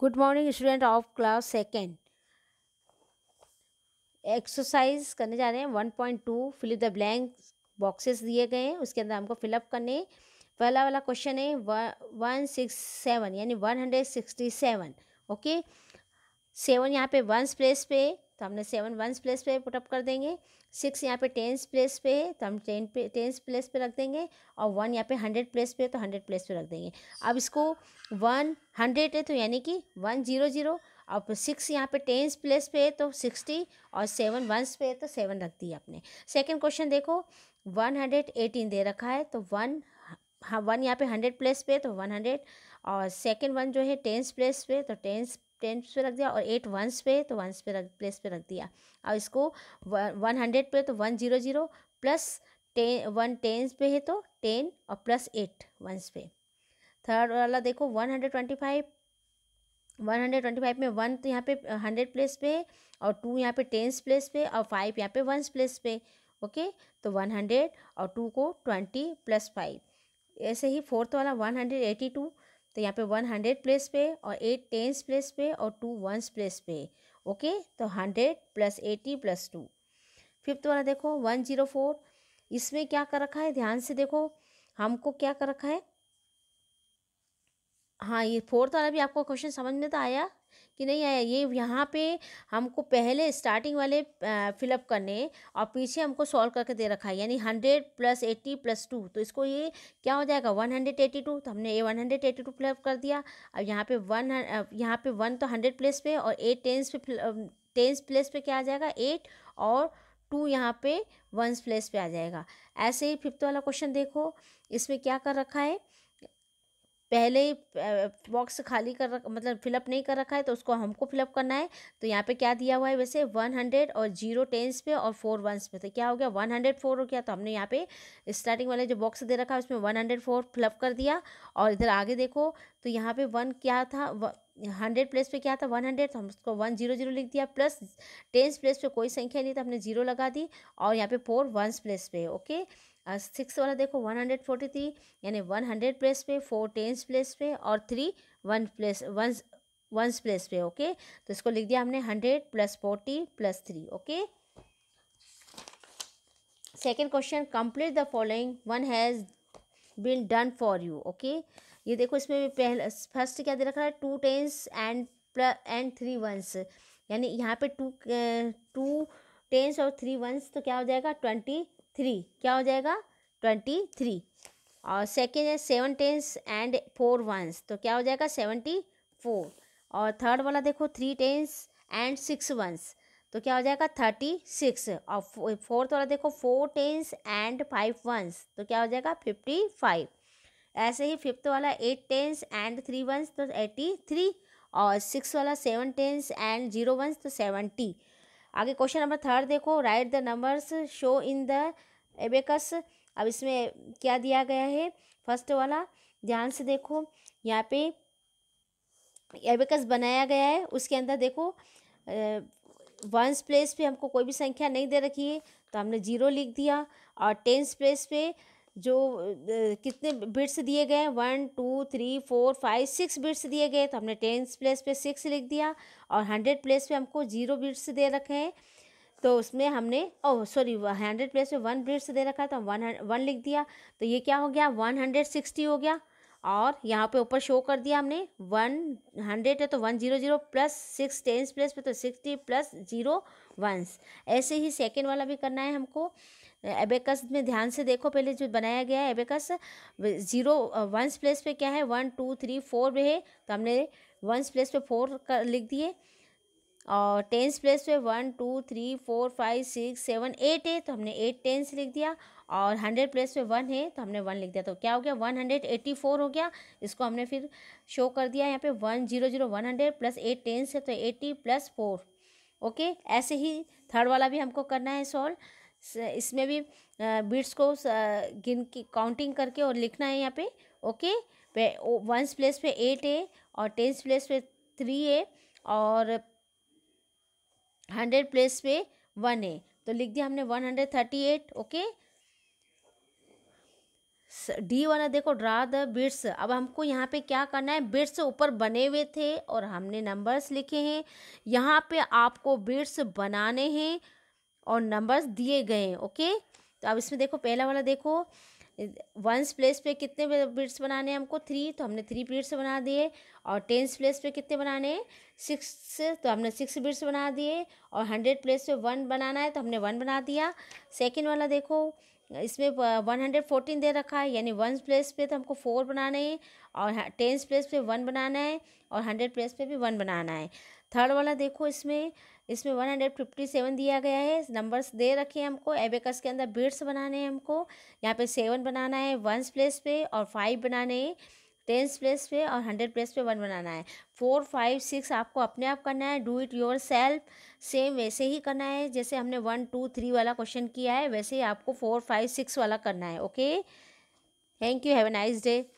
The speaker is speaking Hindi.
good morning student of class second exercise करने जा रहे हैं one point two fill the blank boxes दिए गए हैं उसके अंदर हमको फिलअप करने पहला वाला क्वेश्चन है वन सिक्स सेवन यानी one hundred sixty seven okay seven यहाँ पे वंस प्लेस पे तो हमने सेवन वंस प्लेस पे पुटअप कर देंगे सिक्स यहाँ पे टेंस प्लेस पे है तो हम टेन पे टेंस प्लेस पे रख देंगे और वन यहाँ पे हंड्रेड प्लेस पे तो हंड्रेड प्लेस पे रख देंगे अब इसको वन हंड्रेड है तो यानी कि वन जीरो जीरो अब सिक्स यहाँ पे टेंस प्लेस पे है तो सिक्सटी और सेवन वंस पे है तो सेवन रख दिया आपने सेकेंड क्वेश्चन देखो वन हंड्रेड एटीन दे रखा है तो वन वन हाँ, यहाँ पे हंड्रेड प्लेस पे तो वन हंड्रेड और सेकेंड वन जो है टेंस प्लेस पे तो टेंस टेंस पे रख दिया और एट वंस पे तो वंस पे रख प्लेस पे रख दिया और इसको वन हंड्रेड पे तो one zero zero plus ten one tens पे है तो टेन और प्लस एट वंस पे थर्ड वाला देखो one hundred twenty five one hundred twenty five में वन तो यहाँ पे हंड्रेड प्लेस पे है और टू यहाँ पे टेंस प्लेस पे और फाइव यहाँ पे वंस प्लेस पे ओके तो वन हंड्रेड और टू को ट्वेंटी प्लस फाइव ऐसे ही फोर्थ वाला वन हंड्रेड एटी टू तो यहाँ पे वन हंड्रेड प्लेस पे और एट टेंस प्लेस पे और टू वंस प्लेस पे ओके तो hundred plus eighty plus two fifth वाला देखो वन जीरो फोर इसमें क्या कर रखा है ध्यान से देखो हमको क्या कर रखा है हाँ ये फोर्थ वाला भी आपको क्वेश्चन समझ में तो आया कि नहीं आया ये यहाँ पे हमको पहले स्टार्टिंग वाले फिलअप करने और पीछे हमको सॉल्व करके दे रखा है यानी hundred plus eighty plus two तो इसको ये क्या हो जाएगा वन हंड्रेड एट्टी टू तो हमने ये one hundred eighty two fill up कर दिया अब यहाँ पे वन यहाँ पे वन तो हंड्रेड प्लेस पे और एट टेंस पे टेंस प्लेस पे क्या आ जाएगा एट और टू यहाँ पे वंस प्लेस पे आ जाएगा ऐसे ही फिफ्थ वाला क्वेश्चन देखो इसमें क्या कर रखा है पहले ही बॉक्स खाली कर रख मतलब फिलअप नहीं कर रखा है तो उसको हमको फिलअप करना है तो यहाँ पे क्या दिया हुआ है वैसे वन हंड्रेड और जीरो टेंस पे और फोर वंस पे तो क्या हो गया वन हंड्रेड फोर हो गया तो हमने यहाँ पे स्टार्टिंग वाले जो बॉक्स दे रखा है उसमें वन हंड्रेड फोर फिलअप कर दिया और इधर आगे देखो तो यहाँ पे वन क्या था हंड्रेड प्लेस पे क्या था वन हंड्रेड तो हम उसको वन जीरो जीरो लिख दिया प्लस टेंस प्लेस पे कोई संख्या नहीं तो हमने जीरो लगा दी और यहाँ पे फोर वंस प्लेस पे ओके सिक्स वाला देखो वन हंड्रेड फोर्टी थ्री यानी वन हंड्रेड प्लेस पे फोर टेंस प्लेस पे और three one place one once place पे ओके तो इसको लिख दिया हमने hundred plus forty plus three okay second question complete the following one has been done for you okay ये देखो इसमें पहला फर्स्ट क्या दे रखा है two tens and plus and three once यानी यहाँ पे टू टू टेंस और थ्री वंस तो क्या हो जाएगा ट्वेंटी थ्री क्या हो जाएगा ट्वेंटी थ्री और सेकेंड है seven tens and four once तो क्या हो जाएगा सेवेंटी फोर और थर्ड वाला देखो three tens and six once तो क्या हो जाएगा थर्टी सिक्स और फोर्थ वाला देखो four tens and five once तो क्या हो जाएगा फिफ्टी फाइव ऐसे ही फिफ्थ वाला eight tens and three once तो एटी थ्री और सिक्स वाला seven tens and zero once तो सेवेंटी आगे क्वेश्चन नंबर थर्ड देखो write the numbers show in the abacus अब इसमें क्या दिया गया है फर्स्ट वाला ध्यान से देखो यहाँ पे एबेकस बनाया गया है उसके अंदर देखो वंस प्लेस पे हमको कोई भी संख्या नहीं दे रखी है तो हमने जीरो लिख दिया और टेंस प्लेस पे जो कितने बिट्स दिए गए हैं one two three four five six bits दिए गए तो हमने टेंस प्लेस पे सिक्स लिख दिया और हंड्रेड प्लेस पे हमको जीरो बिट्स दे रखे हैं तो उसमें हमने ओ सॉरी हंड्रेड प्लेस पे वन बिट्स दे रखा है तो हम वन वन लिख दिया तो ये क्या हो गया वन हंड्रेड सिक्सटी हो गया और यहाँ पे ऊपर शो कर दिया हमने वन हंड्रेड है तो one zero zero plus six tens place पे तो सिक्सटी प्लस जीरो वंस ऐसे ही सेकेंड वाला भी करना है हमको एबेकस में ध्यान से देखो पहले जो बनाया गया है एबेकस जीरो वंस प्लेस पे क्या है वन टू थ्री फोर है तो हमने वंस प्लेस पे फोर कर लिख दिए और टेंस प्लेस पे one two three four five six seven eight है तो हमने एट टेंस लिख दिया और हंड्रेड प्लेस पे वन है तो हमने वन लिख दिया तो क्या हो गया वन हंड्रेड एट्टी फोर हो गया इसको हमने फिर शो कर दिया यहाँ पे one zero zero one hundred plus eight tens है तो एट्टी प्लस फोर ओके ऐसे ही थर्ड वाला भी हमको करना है सॉल्व इसमें भी बिट्स को गिन की काउंटिंग करके और लिखना है यहाँ पे ओके वंस प्लेस पे एट है और टेंस प्लेस पे थ्री है और हंड्रेड प्लेस पे वन है तो लिख दिया हमने one hundred thirty eight okay D वाला देखो ड्रा द बिट्स अब हमको यहाँ पे क्या करना है बिट्स ऊपर बने हुए थे और हमने नंबर्स लिखे हैं यहाँ पे आपको बिट्स बनाने हैं और नंबर्स दिए गए हैं ओके तो अब इसमें देखो पहला वाला देखो वंस प्लेस पे कितने बिट्स बनाने हैं हमको थ्री तो हमने थ्री बिट्स बना दिए और टेंस प्लेस पे कितने बनाने हैं सिक्स तो हमने सिक्स बिट्स बना दिए और हंड्रेड प्लेस पे वन बनाना है तो हमने वन बना दिया सेकेंड वाला देखो इसमें वन हंड्रेड फोर्टीन दे रखा है यानी वंस प्लेस पे तो हमको फोर बनाना है और टेंस प्लेस पे वन बनाना है और हंड्रेड प्लेस पे भी वन बनाना है थर्ड वाला देखो इसमें इसमें वन हंड्रेड फिफ्टी सेवन दिया गया है नंबर्स दे रखे हैं हमको एबेकस के अंदर बिट्स बनाने हैं हमको यहाँ पे सेवन बनाना है वंस प्लेस पे और फाइव बनाने हैं टेंस प्लेस पे और हंड्रेड प्लेस पे वन बनाना है फोर फाइव सिक्स आपको अपने आप करना है do it yourself same वैसे ही करना है जैसे हमने वन टू थ्री वाला क्वेश्चन किया है वैसे ही आपको फोर फाइव सिक्स वाला करना है okay thank you have a nice day